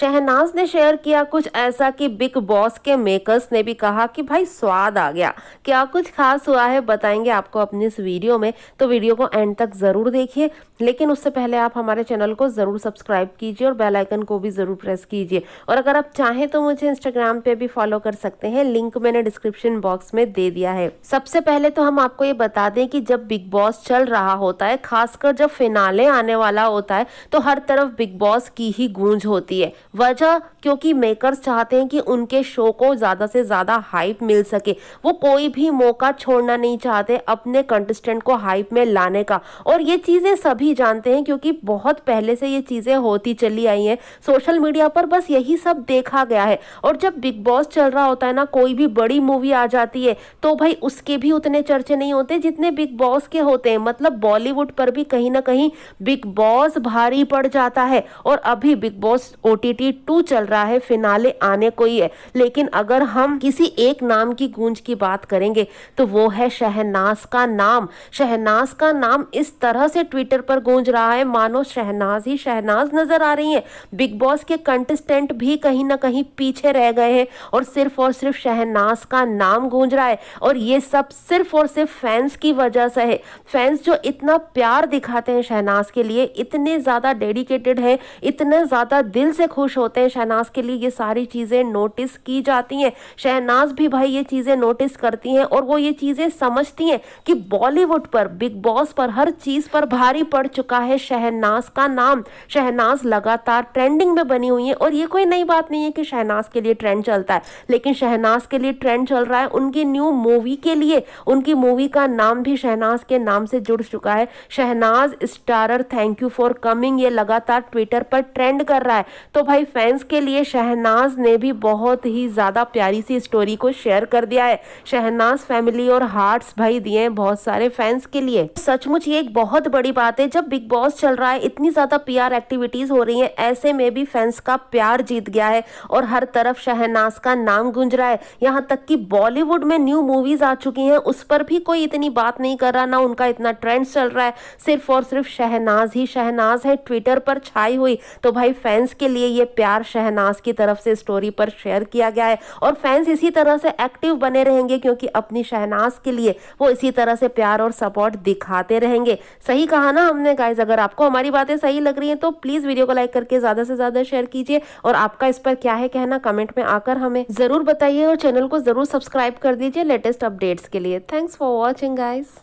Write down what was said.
शहनाज ने शेयर किया कुछ ऐसा कि बिग बॉस के मेकर्स ने भी कहा कि भाई स्वाद आ गया क्या कुछ खास हुआ है बताएंगे आपको अपनी इस वीडियो में तो वीडियो को एंड तक ज़रूर देखिए लेकिन उससे पहले आप हमारे चैनल को ज़रूर सब्सक्राइब कीजिए और बेलाइकन को भी ज़रूर प्रेस कीजिए और अगर आप चाहें तो मुझे इंस्टाग्राम पर भी फॉलो कर सकते हैं लिंक मैंने डिस्क्रिप्शन बॉक्स में दे दिया है सबसे पहले तो हम आपको ये बता दें कि जब बिग बॉस चल रहा होता है खासकर जब फिनाले आने वाला होता है तो हर तरफ बिग बॉस की ही गूंज होती है वजह क्योंकि मेकर्स चाहते हैं कि उनके शो को ज़्यादा से ज़्यादा हाइप मिल सके वो कोई भी मौका छोड़ना नहीं चाहते अपने कंटेस्टेंट को हाइप में लाने का और ये चीज़ें सभी जानते हैं क्योंकि बहुत पहले से ये चीज़ें होती चली आई हैं सोशल मीडिया पर बस यही सब देखा गया है और जब बिग बॉस चल रहा होता है ना कोई भी बड़ी मूवी आ जाती है तो भाई उसके भी उतने चर्चे नहीं होते जितने बिग बॉस के होते हैं मतलब बॉलीवुड पर भी कहीं ना कहीं बिग बॉस भारी पड़ जाता है और अभी Bigg Boss OTT two चल रहा है फिनाले आने को ही है लेकिन अगर हम किसी एक नाम की गूंज की बात करेंगे तो वो है शहनाज का नाम शहनाज का नाम इस तरह से ट्विटर पर गूंज रहा है मानो शहनाज ही शहनाज नजर आ रही है बिग बॉस के कंटेस्टेंट भी कहीं ना कहीं पीछे रह गए हैं और सिर्फ और सिर्फ शहनाज का नाम गूंज रहा है और ये सब सिर्फ और सिर्फ फैंस की वजह से है फैंस जो इतना प्यार दिखाते हैं शहनाज के लिए इतने ज़्यादा डेडिकेटेड है इतने ज़्यादा दिल से खुश होते हैं शहनाज के लिए ये सारी चीज़ें नोटिस की जाती हैं शहनाज भी भाई ये चीज़ें नोटिस करती हैं और वो ये चीज़ें समझती हैं कि बॉलीवुड पर बिग बॉस पर हर चीज़ पर भारी पड़ चुका है शहनाज का नाम शहनाज लगातार ट्रेंडिंग में बनी हुई है और ये कोई नई बात नहीं है कि शहनाज के लिए ट्रेंड चलता है लेकिन शहनाज के लिए ट्रेंड चल रहा है उनकी न्यू मूवी के लिए उनकी मूवी का नाम भी शहनाज के नाम से जुड़ चुका है Shehnaaz starrer thank you for coming ये लगातार ट्विटर पर ट्रेंड कर रहा है तो भाई फैंस के लिए शहनाज ने भी बहुत ही ज़्यादा प्यारी सी स्टोरी को शेयर कर दिया है शहनाज फैमिली और हार्ट्स भाई दिए हैं बहुत सारे फैंस के लिए सचमुच ये एक बहुत बड़ी बात है जब बिग बॉस चल रहा है इतनी ज़्यादा पी एक्टिविटीज़ हो रही हैं ऐसे में भी फैंस का प्यार जीत गया है और हर तरफ शहनाज का नाम गूंज रहा है यहाँ तक कि बॉलीवुड में न्यू मूवीज़ आ चुकी हैं उस पर भी कोई इतनी बात नहीं कर रहा ना उनका इतना ट्रेंड चल रहा है सिर्फ और सिर्फ शहनाज ही शहनाज है ट्विटर पर छाई हुई तो भाई फैंस के लिए ये प्यार शहनाज की तरफ से स्टोरी पर शेयर किया गया है और फैंस इसी तरह से एक्टिव बने रहेंगे क्योंकि अपनी शहनाज के लिए वो इसी तरह से प्यार और सपोर्ट दिखाते रहेंगे सही कहा ना हमने गाइज अगर आपको हमारी बातें सही लग रही हैं तो प्लीज़ वीडियो को लाइक करके ज़्यादा से ज़्यादा शेयर कीजिए और आपका इस पर क्या है कहना कमेंट में आकर हमें ज़रूर बताइए और चैनल को ज़रूर सब्सक्राइब कर दीजिए लेटेस्ट अपडेट्स के लिए थैंक्स फॉर वॉचिंग गाइज